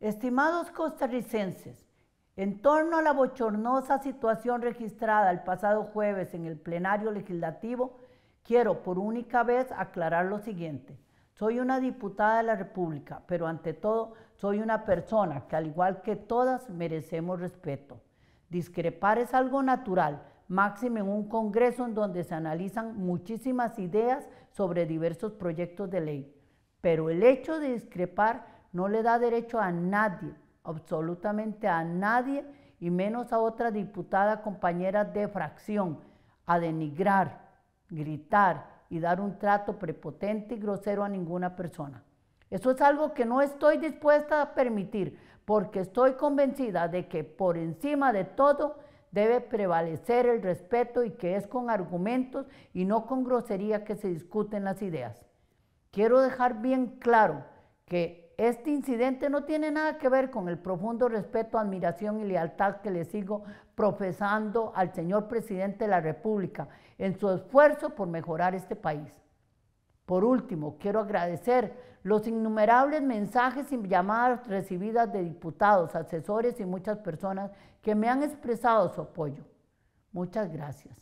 Estimados costarricenses, en torno a la bochornosa situación registrada el pasado jueves en el plenario legislativo, quiero por única vez aclarar lo siguiente. Soy una diputada de la República, pero ante todo soy una persona que al igual que todas merecemos respeto. Discrepar es algo natural, máximo en un Congreso en donde se analizan muchísimas ideas sobre diversos proyectos de ley. Pero el hecho de discrepar no le da derecho a nadie, absolutamente a nadie, y menos a otra diputada compañera de fracción, a denigrar, gritar y dar un trato prepotente y grosero a ninguna persona. Eso es algo que no estoy dispuesta a permitir, porque estoy convencida de que por encima de todo debe prevalecer el respeto y que es con argumentos y no con grosería que se discuten las ideas. Quiero dejar bien claro que este incidente no tiene nada que ver con el profundo respeto, admiración y lealtad que le sigo profesando al señor presidente de la República en su esfuerzo por mejorar este país. Por último, quiero agradecer los innumerables mensajes y llamadas recibidas de diputados, asesores y muchas personas que me han expresado su apoyo. Muchas gracias.